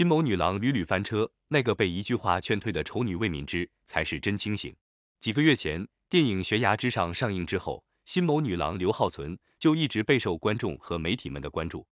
辛某女郎屡屡翻车，那个被一句话劝退的丑女魏敏芝才是真清醒。几个月前，电影《悬崖之上》上映之后，辛某女郎刘浩存就一直备受观众和媒体们的关注。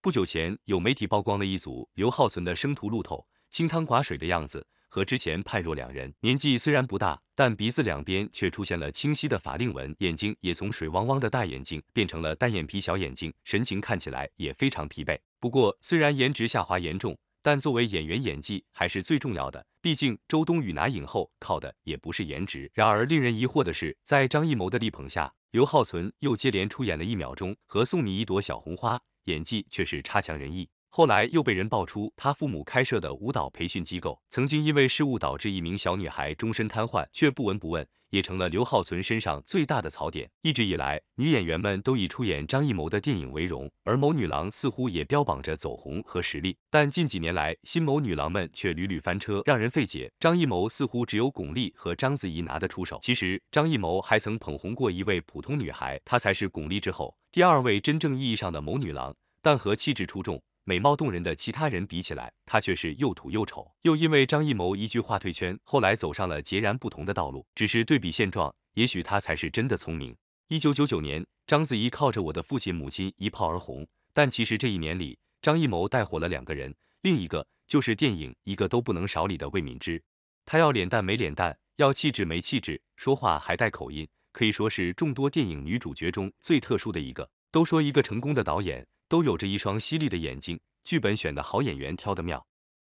不久前，有媒体曝光了一组刘浩存的生图路透，清汤寡水的样子和之前判若两人。年纪虽然不大，但鼻子两边却出现了清晰的法令纹，眼睛也从水汪汪的大眼睛变成了单眼皮小眼睛，神情看起来也非常疲惫。不过，虽然颜值下滑严重，但作为演员，演技还是最重要的。毕竟周冬雨拿影后靠的也不是颜值。然而令人疑惑的是，在张艺谋的力捧下，刘浩存又接连出演了《一秒钟》和《送你一朵小红花》，演技却是差强人意。后来又被人爆出，他父母开设的舞蹈培训机构曾经因为失误导致一名小女孩终身瘫痪，却不闻不问，也成了刘浩存身上最大的槽点。一直以来，女演员们都以出演张艺谋的电影为荣，而某女郎似乎也标榜着走红和实力，但近几年来，新某女郎们却屡屡翻车，让人费解。张艺谋似乎只有巩俐和章子怡拿得出手，其实张艺谋还曾捧红过一位普通女孩，她才是巩俐之后第二位真正意义上的某女郎，但和气质出众。美貌动人的其他人比起来，他却是又土又丑。又因为张艺谋一句话退圈，后来走上了截然不同的道路。只是对比现状，也许他才是真的聪明。一九九九年，章子怡靠着我的父亲母亲一炮而红。但其实这一年里，张艺谋带火了两个人，另一个就是电影《一个都不能少》里的魏敏芝。她要脸蛋没脸蛋，要气质没气质，说话还带口音，可以说是众多电影女主角中最特殊的一个。都说一个成功的导演。都有着一双犀利的眼睛，剧本选的好，演员挑的妙。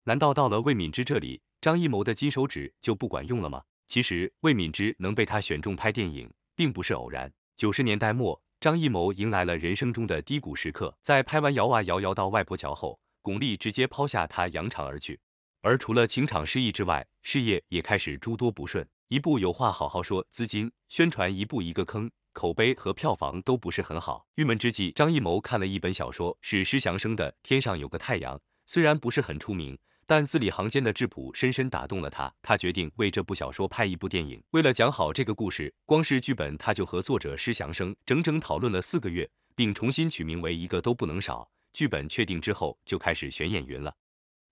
难道到了魏敏芝这里，张艺谋的金手指就不管用了吗？其实魏敏芝能被他选中拍电影，并不是偶然。九十年代末，张艺谋迎来了人生中的低谷时刻，在拍完《摇啊摇，摇到外婆桥》后，巩俐直接抛下他扬长而去。而除了情场失意之外，事业也开始诸多不顺，一部《有话好好说》，资金、宣传一步一个坑。口碑和票房都不是很好，郁闷之际，张艺谋看了一本小说，是施祥生的《天上有个太阳》，虽然不是很出名，但字里行间的质朴深深打动了他，他决定为这部小说拍一部电影。为了讲好这个故事，光是剧本他就和作者施祥生整整讨论了四个月，并重新取名为《一个都不能少》。剧本确定之后，就开始选演员了，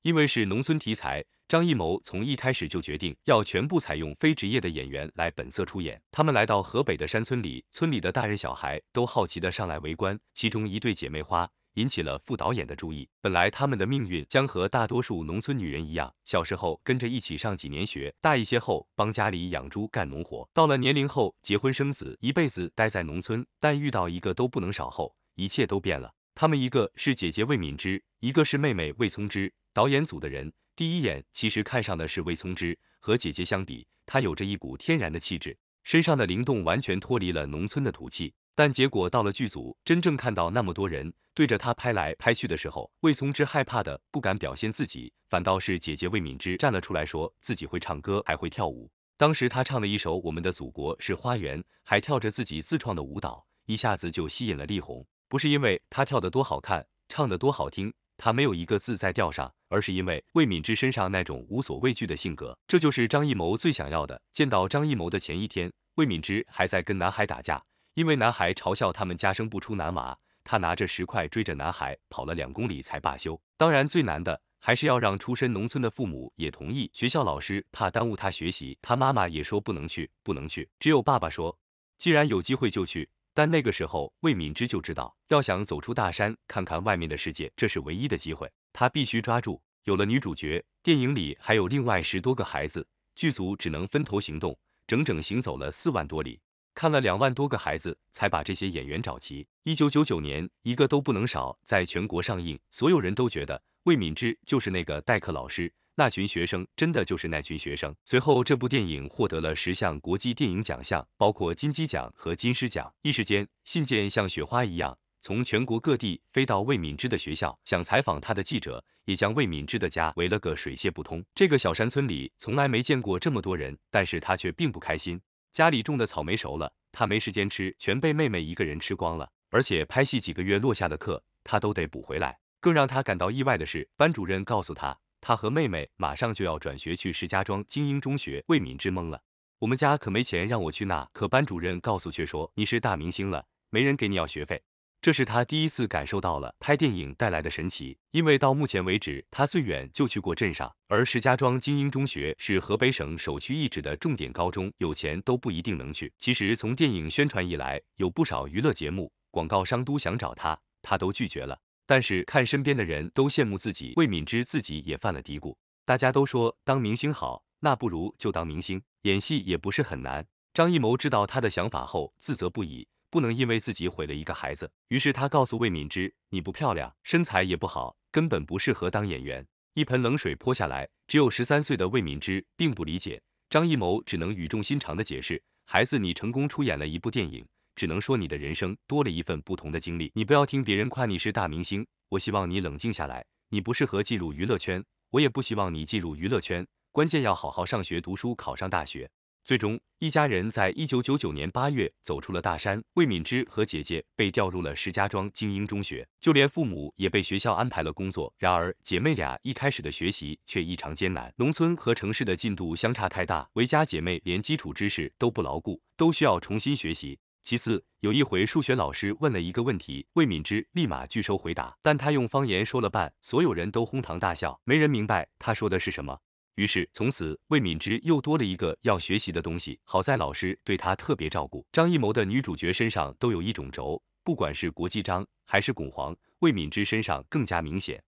因为是农村题材。张艺谋从一开始就决定要全部采用非职业的演员来本色出演。他们来到河北的山村里，村里的大人小孩都好奇的上来围观。其中一对姐妹花引起了副导演的注意。本来他们的命运将和大多数农村女人一样，小时候跟着一起上几年学，大一些后帮家里养猪干农活，到了年龄后结婚生子，一辈子待在农村。但遇到一个都不能少后，一切都变了。他们一个是姐姐魏敏芝，一个是妹妹魏聪之。导演组的人。第一眼其实看上的是魏聪之，和姐姐相比，她有着一股天然的气质，身上的灵动完全脱离了农村的土气。但结果到了剧组，真正看到那么多人对着她拍来拍去的时候，魏聪之害怕的不敢表现自己，反倒是姐姐魏敏芝站了出来，说自己会唱歌，还会跳舞。当时她唱了一首我们的祖国是花园，还跳着自己自创的舞蹈，一下子就吸引了力宏。不是因为她跳的多好看，唱的多好听。他没有一个字在调上，而是因为魏敏芝身上那种无所畏惧的性格，这就是张艺谋最想要的。见到张艺谋的前一天，魏敏芝还在跟男孩打架，因为男孩嘲笑他们家生不出男娃，他拿着石块追着男孩跑了两公里才罢休。当然最难的还是要让出身农村的父母也同意。学校老师怕耽误他学习，他妈妈也说不能去，不能去，只有爸爸说，既然有机会就去。但那个时候，魏敏芝就知道，要想走出大山，看看外面的世界，这是唯一的机会，她必须抓住。有了女主角，电影里还有另外十多个孩子，剧组只能分头行动，整整行走了四万多里，看了两万多个孩子，才把这些演员找齐。一九九九年，一个都不能少，在全国上映，所有人都觉得魏敏芝就是那个代课老师。那群学生真的就是那群学生。随后，这部电影获得了十项国际电影奖项，包括金鸡奖和金狮奖。一时间，信件像雪花一样从全国各地飞到魏敏芝的学校，想采访她的记者也将魏敏芝的家围了个水泄不通。这个小山村里从来没见过这么多人，但是她却并不开心。家里种的草莓熟了，她没时间吃，全被妹妹一个人吃光了。而且拍戏几个月落下的课，她都得补回来。更让他感到意外的是，班主任告诉他。他和妹妹马上就要转学去石家庄精英中学，魏敏芝懵了，我们家可没钱让我去那。可班主任告诉却说，你是大明星了，没人给你要学费。这是他第一次感受到了拍电影带来的神奇，因为到目前为止，他最远就去过镇上，而石家庄精英中学是河北省首屈一指的重点高中，有钱都不一定能去。其实从电影宣传以来，有不少娱乐节目、广告商都想找他，他都拒绝了。但是看身边的人都羡慕自己，魏敏芝自己也犯了嘀咕。大家都说当明星好，那不如就当明星，演戏也不是很难。张艺谋知道他的想法后，自责不已，不能因为自己毁了一个孩子。于是他告诉魏敏芝，你不漂亮，身材也不好，根本不适合当演员。一盆冷水泼下来，只有十三岁的魏敏芝并不理解，张艺谋只能语重心长的解释，孩子你成功出演了一部电影。只能说你的人生多了一份不同的经历。你不要听别人夸你是大明星，我希望你冷静下来，你不适合进入娱乐圈，我也不希望你进入娱乐圈。关键要好好上学读书，考上大学。最终，一家人在一九九九年八月走出了大山，魏敏芝和姐姐被调入了石家庄精英中学，就连父母也被学校安排了工作。然而，姐妹俩一开始的学习却异常艰难，农村和城市的进度相差太大，韦家姐妹连基础知识都不牢固，都需要重新学习。其次，有一回数学老师问了一个问题，魏敏芝立马拒收回答，但他用方言说了半，所有人都哄堂大笑，没人明白他说的是什么。于是从此魏敏芝又多了一个要学习的东西。好在老师对她特别照顾。张艺谋的女主角身上都有一种轴，不管是国际章还是巩皇，魏敏芝身上更加明显。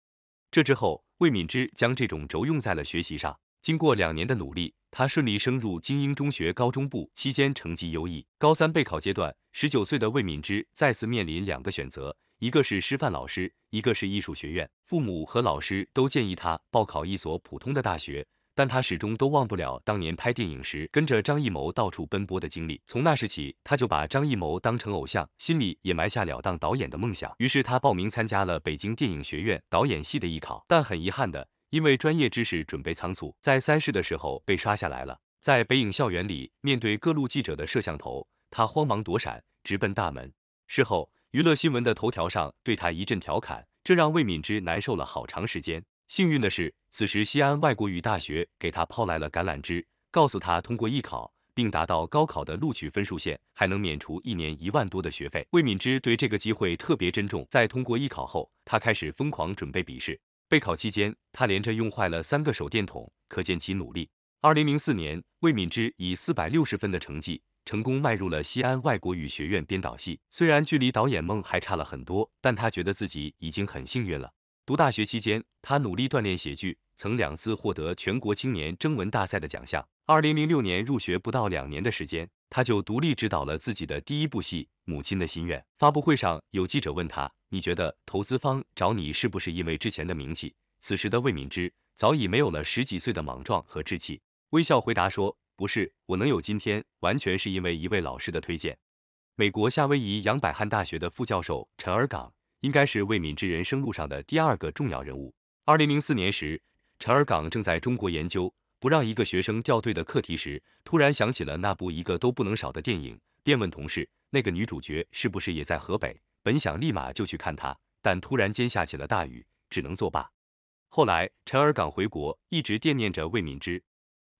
这之后，魏敏芝将这种轴用在了学习上，经过两年的努力。他顺利升入精英中学高中部，期间成绩优异。高三备考阶段，十九岁的魏敏芝再次面临两个选择，一个是师范老师，一个是艺术学院。父母和老师都建议他报考一所普通的大学，但他始终都忘不了当年拍电影时跟着张艺谋到处奔波的经历。从那时起，他就把张艺谋当成偶像，心里也埋下了当导演的梦想。于是他报名参加了北京电影学院导演系的艺考，但很遗憾的。因为专业知识准备仓促，在三试的时候被刷下来了。在北影校园里，面对各路记者的摄像头，他慌忙躲闪，直奔大门。事后，娱乐新闻的头条上对他一阵调侃，这让魏敏芝难受了好长时间。幸运的是，此时西安外国语大学给他抛来了橄榄枝，告诉他通过艺考，并达到高考的录取分数线，还能免除一年一万多的学费。魏敏芝对这个机会特别珍重，在通过艺考后，他开始疯狂准备笔试。备考期间，他连着用坏了三个手电筒，可见其努力。2004年，魏敏芝以460分的成绩，成功迈入了西安外国语学院编导系。虽然距离导演梦还差了很多，但他觉得自己已经很幸运了。读大学期间，他努力锻炼写剧。曾两次获得全国青年征文大赛的奖项。二零零六年入学不到两年的时间，他就独立指导了自己的第一部戏《母亲的心愿》。发布会上有记者问他：“你觉得投资方找你是不是因为之前的名气？”此时的魏敏芝早已没有了十几岁的莽撞和稚气，微笑回答说：“不是，我能有今天，完全是因为一位老师的推荐。美国夏威夷杨百翰大学的副教授陈尔岗，应该是魏敏芝人生路上的第二个重要人物。二零零四年时，陈尔岗正在中国研究不让一个学生掉队的课题时，突然想起了那部一个都不能少的电影，便问同事，那个女主角是不是也在河北？本想立马就去看她，但突然间下起了大雨，只能作罢。后来，陈尔岗回国，一直惦念着魏敏芝。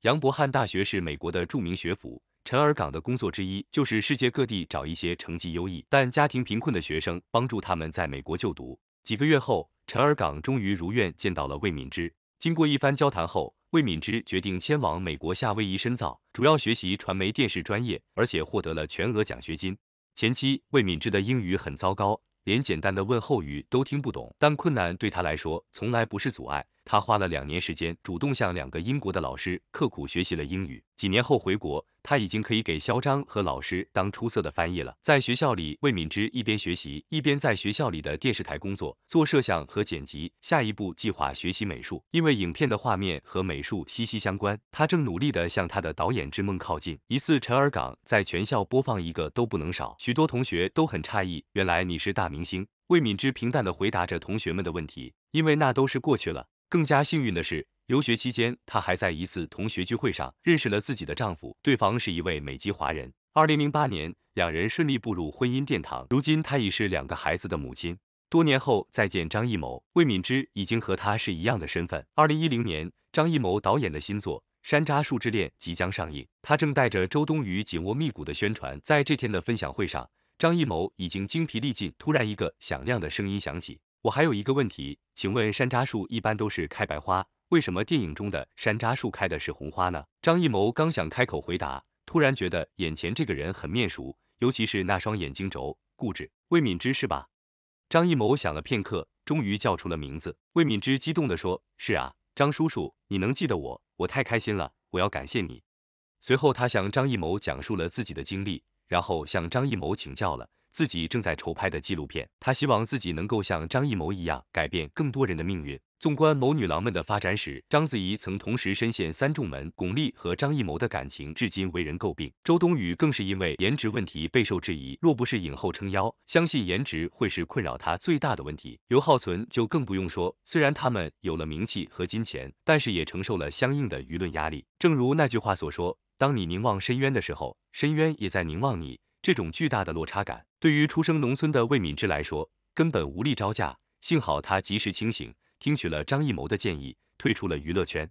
杨伯翰大学是美国的著名学府，陈尔岗的工作之一就是世界各地找一些成绩优异但家庭贫困的学生，帮助他们在美国就读。几个月后，陈尔岗终于如愿见到了魏敏芝。经过一番交谈后，魏敏芝决定迁往美国夏威夷深造，主要学习传媒电视专业，而且获得了全额奖学金。前期，魏敏芝的英语很糟糕，连简单的问候语都听不懂，但困难对她来说从来不是阻碍。他花了两年时间，主动向两个英国的老师刻苦学习了英语。几年后回国，他已经可以给肖张和老师当出色的翻译了。在学校里，魏敏芝一边学习，一边在学校里的电视台工作，做摄像和剪辑。下一步计划学习美术，因为影片的画面和美术息息相关。他正努力的向他的导演之梦靠近。一次陈尔岗在全校播放一个都不能少，许多同学都很诧异，原来你是大明星。魏敏芝平淡的回答着同学们的问题，因为那都是过去了。更加幸运的是，留学期间，她还在一次同学聚会上认识了自己的丈夫，对方是一位美籍华人。二零零八年，两人顺利步入婚姻殿堂。如今，她已是两个孩子的母亲。多年后再见张艺谋，魏敏芝已经和他是一样的身份。二零一零年，张艺谋导演的新作《山楂树之恋》即将上映，他正带着周冬雨紧握密鼓的宣传。在这天的分享会上，张艺谋已经精疲力尽，突然一个响亮的声音响起。我还有一个问题，请问山楂树一般都是开白花，为什么电影中的山楂树开的是红花呢？张艺谋刚想开口回答，突然觉得眼前这个人很面熟，尤其是那双眼睛轴，固执。魏敏芝是吧？张艺谋想了片刻，终于叫出了名字。魏敏芝激动地说，是啊，张叔叔，你能记得我，我太开心了，我要感谢你。随后他向张艺谋讲述了自己的经历，然后向张艺谋请教了。自己正在筹拍的纪录片，他希望自己能够像张艺谋一样改变更多人的命运。纵观某女郎们的发展史，章子怡曾同时深陷三重门，巩俐和张艺谋的感情至今为人诟病，周冬雨更是因为颜值问题备受质疑。若不是影后撑腰，相信颜值会是困扰她最大的问题。刘浩存就更不用说，虽然他们有了名气和金钱，但是也承受了相应的舆论压力。正如那句话所说，当你凝望深渊的时候，深渊也在凝望你。这种巨大的落差感，对于出生农村的魏敏芝来说，根本无力招架。幸好她及时清醒，听取了张艺谋的建议，退出了娱乐圈。